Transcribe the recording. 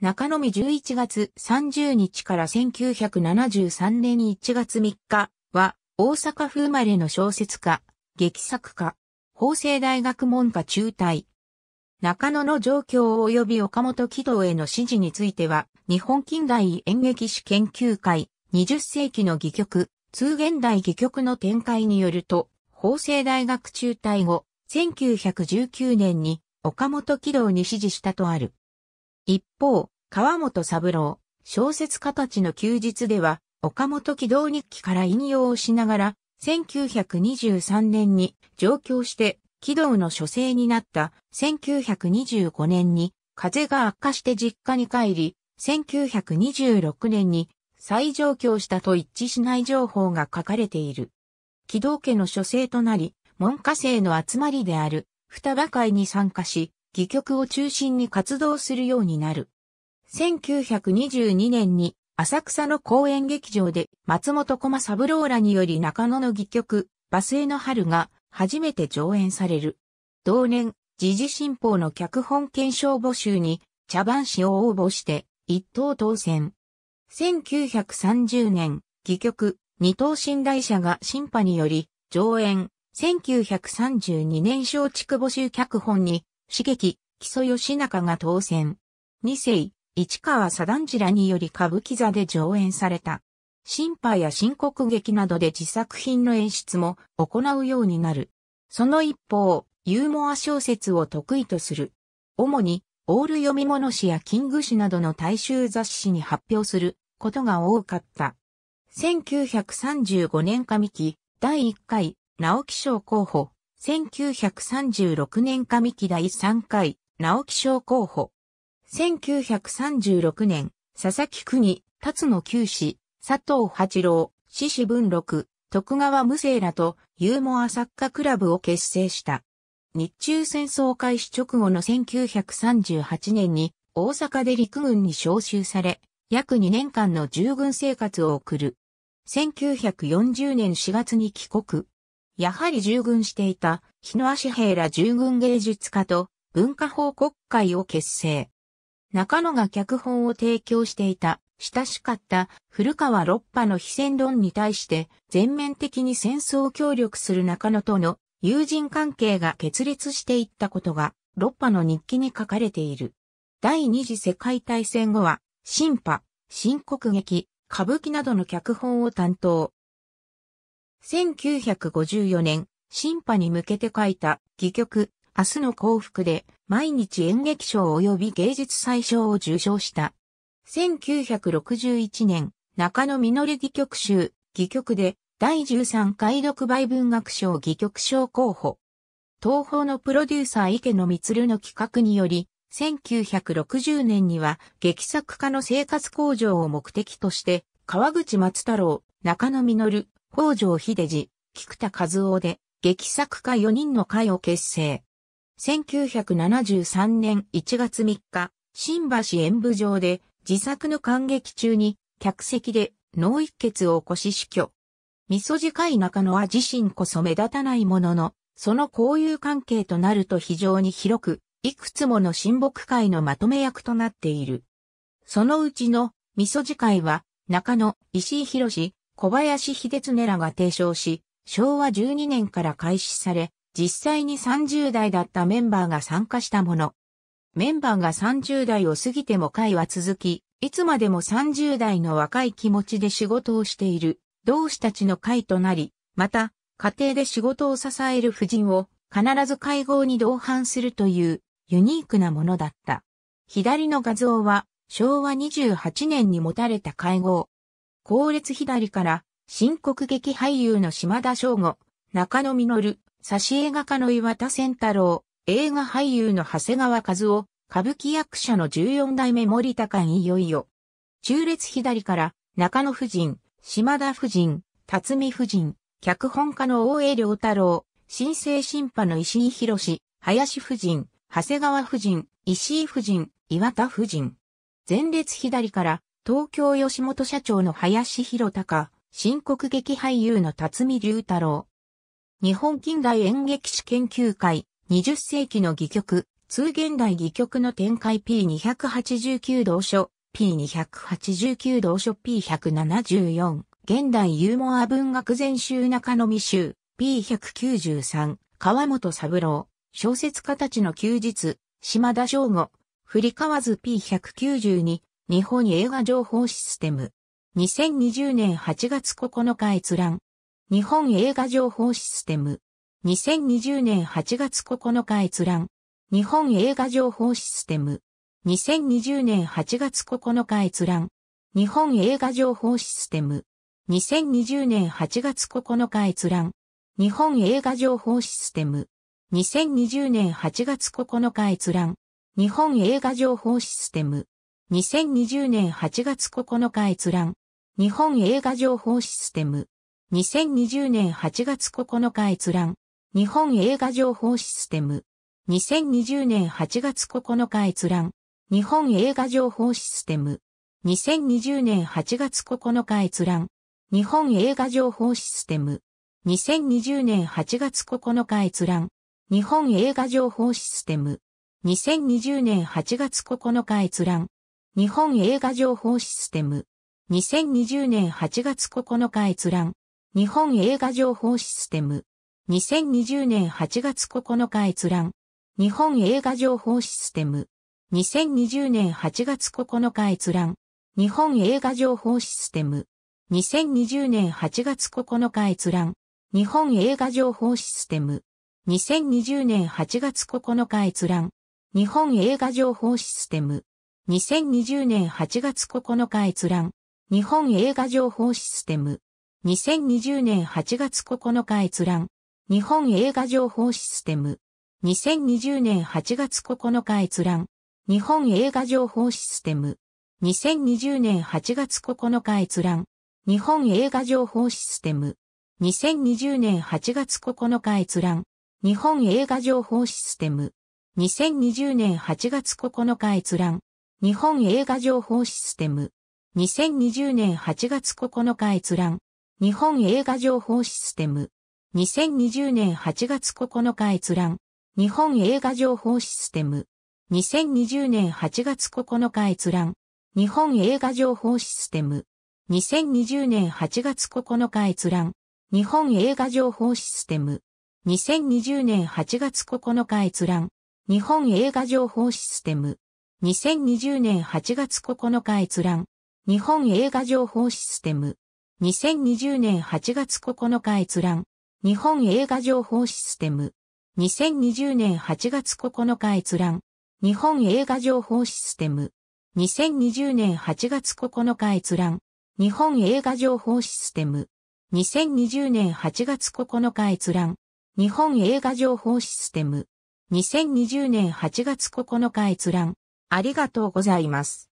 中野見11月30日から1973年1月3日は、大阪府生まれの小説家、劇作家、法政大学門下中退。中野の状況及び岡本喜道への指示については、日本近代演劇史研究会、20世紀の戯曲、通現代戯曲の展開によると、法政大学中退後、1919年に岡本喜道に指示したとある。一方、川本三郎、小説家たちの休日では、岡本軌道日記から引用をしながら、1923年に上京して、軌道の書生になった1925年に、風が悪化して実家に帰り、1926年に再上京したと一致しない情報が書かれている。軌道家の書生となり、門下生の集まりである、双葉会に参加し、戯曲を中心に活動するようになる。1922年に浅草の公演劇場で松本駒三郎らにより中野の戯曲、バスへの春が初めて上演される。同年、時事新報の脚本検証募集に茶番師を応募して一等当選。1930年、戯曲、二等寝台社が審判により上演。1932年小畜募集脚本に刺激、木曽義仲が当選。二世、市川左段次らにより歌舞伎座で上演された。新派や新国劇などで自作品の演出も行うようになる。その一方、ユーモア小説を得意とする。主に、オール読み物誌やキング誌などの大衆雑誌に発表することが多かった。1935年上期、第1回、直木賞候補、1936年上期第3回、直木賞候補。1936年、佐々木国、辰野九氏、佐藤八郎、獅子文六、徳川無生らとユーモア作家クラブを結成した。日中戦争開始直後の1938年に大阪で陸軍に召集され、約2年間の従軍生活を送る。1940年4月に帰国、やはり従軍していた日野足平ら従軍芸術家と文化報告会を結成。中野が脚本を提供していた親しかった古川六波の非戦論に対して全面的に戦争協力する中野との友人関係が決裂していったことが六波の日記に書かれている。第二次世界大戦後は、新派、新国劇、歌舞伎などの脚本を担当。1954年、審判に向けて書いた、戯曲、明日の幸福で、毎日演劇賞及び芸術祭賞を受賞した。1961年、中野実戯曲集、戯曲で、第13回読売文学賞戯曲賞候補。東宝のプロデューサー池野光の企画により、1960年には劇作家の生活向上を目的として、川口松太郎、中野実、北条秀治、菊田和夫で、劇作家4人の会を結成。1973年1月3日、新橋演舞場で、自作の観劇中に、客席で脳一血を起こし死去。味噌次い中野は自身こそ目立たないものの、その交友関係となると非常に広く、いくつもの親睦会のまとめ役となっている。そのうちの、味噌次会は、中野、石井博士、小林秀常らが提唱し、昭和12年から開始され、実際に30代だったメンバーが参加したもの。メンバーが30代を過ぎても会は続き、いつまでも30代の若い気持ちで仕事をしている、同志たちの会となり、また、家庭で仕事を支える夫人を必ず会合に同伴するというユニークなものだった。左の画像は昭和28年に持たれた会合。後列左から、新国劇俳優の島田翔吾、中野実、挿絵画家の岩田仙太郎、映画俳優の長谷川和夫、歌舞伎役者の14代目森高いよいよ。中列左から、中野夫人、島田夫人、辰巳夫人、脚本家の大江良太郎、新生審判の石井博士、林夫人、長谷川夫人、石井夫人、岩田夫人。前列左から、東京吉本社長の林博隆、新国劇俳優の辰巳龍太郎。日本近代演劇史研究会、20世紀の戯曲、通現代戯曲の展開 P289 同書、P289 同書 P174、現代ユーモア文学全集中野美集、P193、川本三郎、小説家たちの休日、島田正吾、振り交わず P192、日本映画情報システム。2020年8月9日閲覧。日本映画情報システム。2020年8月9日閲覧。日本映画情報システム。2020年8月9日閲覧。日本映画情報システム。2020年8月9日閲覧。日本映画情報システム。2020年8月9日閲覧。日本映画情報システム。2020年8月9日閲覧。日本映画情報システム。2020年8月9日閲覧。日本映画情報システム。2020年8月9日閲覧。日本映画情報システム。2020年8月9日閲覧。日本映画情報システム。2020年8月9日閲覧。日本映画情報システム。2020年8月9日閲覧。日本映画情報システム。2020年8月9日閲覧。日本映画情報システム。2020年8月9日閲覧。日本映画情報システム。2020年8月9日閲覧。日本映画情報システム。2020年8月9日閲覧。日本映画情報システム。2020年8月9日閲覧。日本映画情報システム。2020年8月9日閲覧。日本映画情報システム。2020年8月9日閲覧。日本映画情報システム。2020年8月9日閲覧。日本映画情報システム。2020年8月9日閲覧。日本映画情報システム。2020年8月9日閲覧。日本映画情報システム。2020年8月9日閲覧。日本映画情報システム。2020年8月9日閲覧。日本映画情報システム。2020年8月9日閲覧。日本映画情報システム。2020年8月9日閲覧。日本映画情報システム。2020年8月9日閲覧。日本映画情報システム。2020年8月9日閲覧。日本映画情報システム。2020年8月9日閲覧。日本映画情報システム。2020年8月9日閲覧。日本映画情報システム。2020年8月9日閲覧。日本映画情報システム。2020年8月9日閲覧。日本映画情報システム。2020年8月9日閲覧。日本映画情報システム。2020年8月9日閲覧。ありがとうございます。